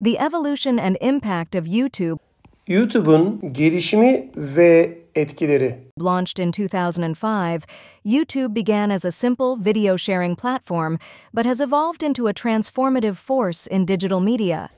The Evolution and Impact of YouTube YouTube'un gelişimi ve etkileri Launched in 2005, YouTube began as a simple video sharing platform but has evolved into a transformative force in digital media.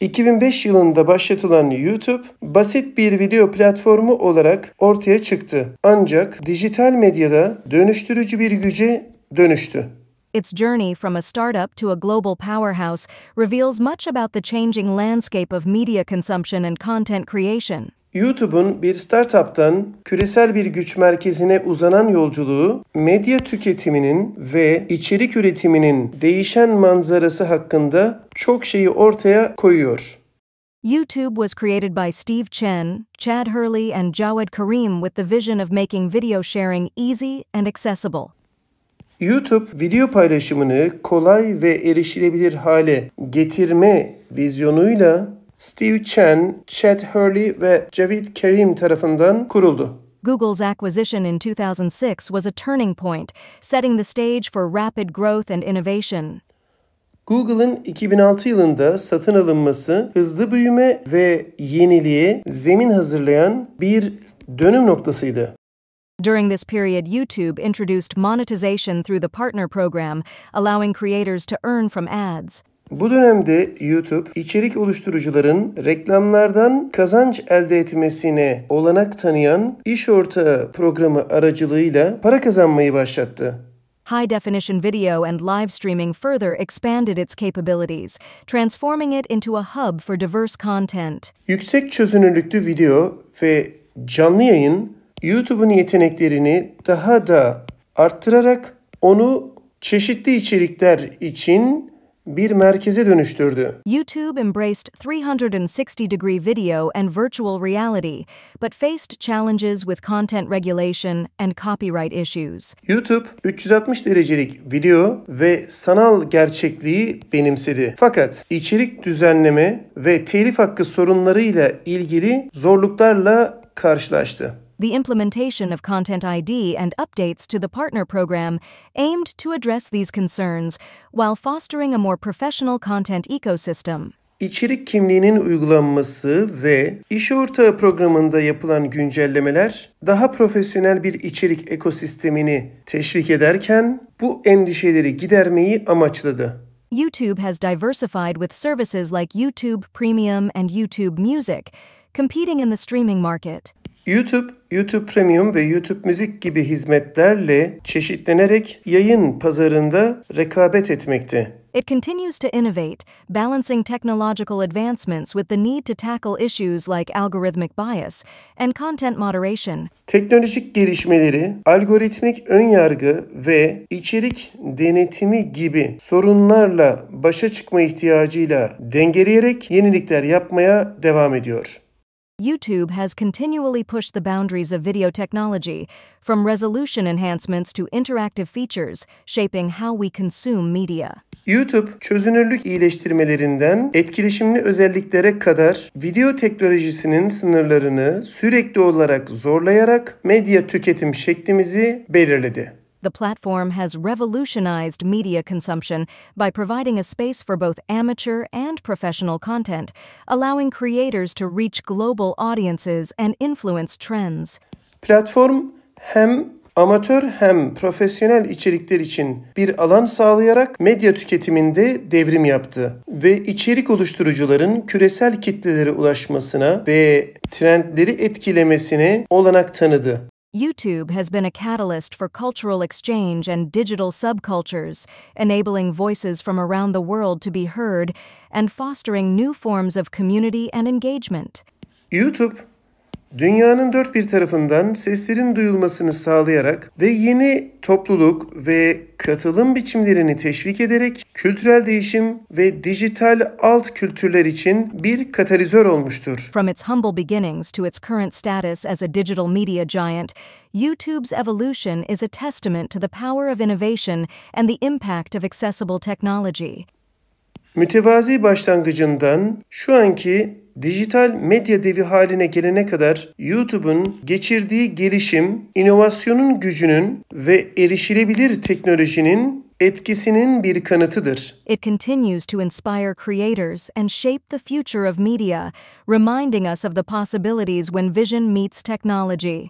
2005 yılında başlatılan YouTube basit bir video platformu olarak ortaya çıktı. Ancak dijital medyada dönüştürücü bir güce dönüştü. Its journey from a startup to a global powerhouse reveals much about the changing landscape of media consumption and content creation. YouTube'un bir startuptan küresel bir güç merkezine uzanan yolculuğu, medya tüketiminin ve içerik üretiminin değişen manzarası hakkında çok şeyi ortaya koyuyor. YouTube was created by Steve Chen, Chad Hurley and Jawed Karim with the vision of making video sharing easy and accessible. YouTube video paylaşımını kolay ve erişilebilir hale getirme vizyonuyla Steve Chen, Chad Hurley ve Javid Karim tarafından kuruldu. Google's acquisition in 2006 was a turning point, setting the stage for rapid growth and innovation. Google'ın 2006 yılında satın alınması hızlı büyüme ve yeniliğe zemin hazırlayan bir dönüm noktasıydı. During this period, YouTube introduced monetization through the Partner Program, allowing creators to earn from ads. Bu dönemde YouTube içerik oluşturucuların reklamlardan kazanç elde etmesine olanak tanıyan iş ortağı programı aracılığıyla para kazanmayı başlattı. High definition video and live streaming further expanded its capabilities, transforming it into a hub for diverse content. Yüksek çözünürlüklü video ve canlı yayın YouTube'un yeteneklerini daha da arttırarak onu çeşitli içerikler için bir merkeze dönüştürdü. YouTube embraced 360 degree video and virtual reality, but faced challenges with content regulation and copyright issues. YouTube 360 derecelik video ve sanal gerçekliği benimsedi. Fakat içerik düzenleme ve telif hakkı sorunlarıyla ilgili zorluklarla karşılaştı. the implementation of Content ID and updates to the partner program aimed to address these concerns while fostering a more professional content ecosystem. İçerik kimliğinin uygulanması ve iş ortağı programında yapılan güncellemeler daha profesyonel bir içerik ekosistemini teşvik ederken bu endişeleri gidermeyi amaçladı. YouTube has diversified with services like YouTube Premium and YouTube Music, competing in the streaming market. YouTube, YouTube Premium ve YouTube Müzik gibi hizmetlerle çeşitlenerek yayın pazarında rekabet etmekte. It continues to innovate, balancing technological advancements with the need to tackle issues like algorithmic bias and content moderation. Teknolojik gelişmeleri, algoritmik önyargı ve içerik denetimi gibi sorunlarla başa çıkma ihtiyacıyla dengeleyerek yenilikler yapmaya devam ediyor. YouTube has continually pushed the boundaries of video technology, from resolution enhancements to interactive features, shaping how we consume media. YouTube çözünürlük iyileştirmelerinden etkileşimli özelliklere kadar video teknolojisinin sınırlarını sürekli olarak zorlayarak medya tüketim şeklimizi belirledi. The platform has revolutionized media consumption by providing a space for both amateur and professional content, allowing creators to reach global audiences and influence trends. Platform hem amatör hem profesyonel içerikler için bir alan sağlayarak medya tüketiminde devrim yaptı ve içerik oluşturucuların küresel kitlelere ulaşmasına ve trendleri etkilemesine olanak tanıdı. YouTube has been a catalyst for cultural exchange and digital subcultures, enabling voices from around the world to be heard and fostering new forms of community and engagement. YouTube Dünyanın dört bir tarafından seslerin duyulmasını sağlayarak ve yeni topluluk ve katılım biçimlerini teşvik ederek kültürel değişim ve dijital alt kültürler için bir katalizör olmuştur. From its humble beginnings to its current status as a digital media giant, YouTube's evolution is a testament to the power of innovation and the impact of accessible technology. Mütevazi başlangıcından şu anki dijital medya devi haline gelene kadar YouTube'un geçirdiği gelişim, inovasyonun gücünün ve erişilebilir teknolojinin etkisinin bir kanıtıdır. It continues to inspire creators and shape the future of media, reminding us of the possibilities when vision meets technology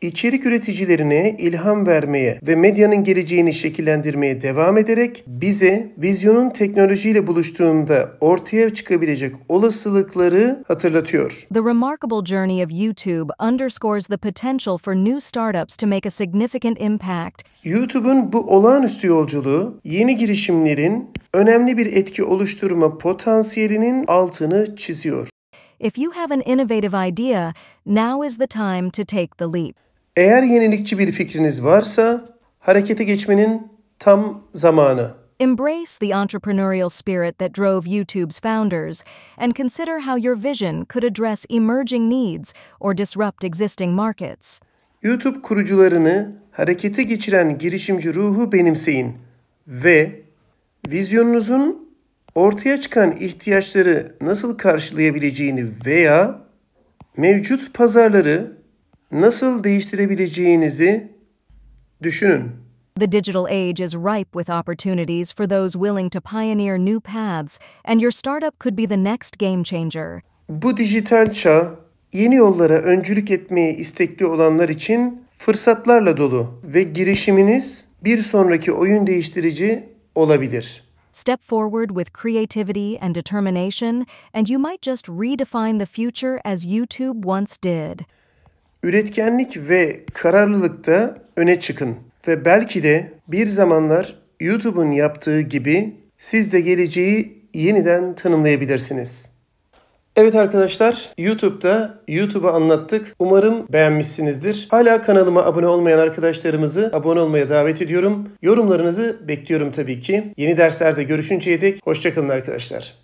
içerik üreticilerine ilham vermeye ve medyanın geleceğini şekillendirmeye devam ederek bize vizyonun teknolojiyle buluştuğunda ortaya çıkabilecek olasılıkları hatırlatıyor. The remarkable journey of YouTube underscores the potential for new startups to make a significant impact. YouTube'un bu olağanüstü yolculuğu yeni girişimlerin önemli bir etki oluşturma potansiyelinin altını çiziyor. If you have an innovative idea, now is the time to take the leap. Eğer yenilikçi bir fikriniz varsa harekete geçmenin tam zamanı. Embrace the entrepreneurial spirit that drove YouTube's founders and consider how your vision could address emerging needs or disrupt existing markets. YouTube kurucularını harekete geçiren girişimci ruhu benimseyin ve vizyonunuzun ortaya çıkan ihtiyaçları nasıl karşılayabileceğini veya mevcut pazarları nasıl değiştirebileceğinizi düşünün. The digital age is ripe with opportunities for those willing to pioneer new paths and your startup could be the next game changer. Bu dijital çağ yeni yollara öncülük etmeye istekli olanlar için fırsatlarla dolu ve girişiminiz bir sonraki oyun değiştirici olabilir. Step forward with creativity and determination, and you might just redefine the future as YouTube once did. Üretkenlik ve kararlılıkta öne çıkın ve belki de bir zamanlar YouTube'un yaptığı gibi siz de geleceği yeniden tanımlayabilirsiniz. Evet arkadaşlar YouTube'da YouTube'a anlattık. Umarım beğenmişsinizdir. Hala kanalıma abone olmayan arkadaşlarımızı abone olmaya davet ediyorum. Yorumlarınızı bekliyorum tabii ki. Yeni derslerde görüşünceye dek hoşçakalın arkadaşlar.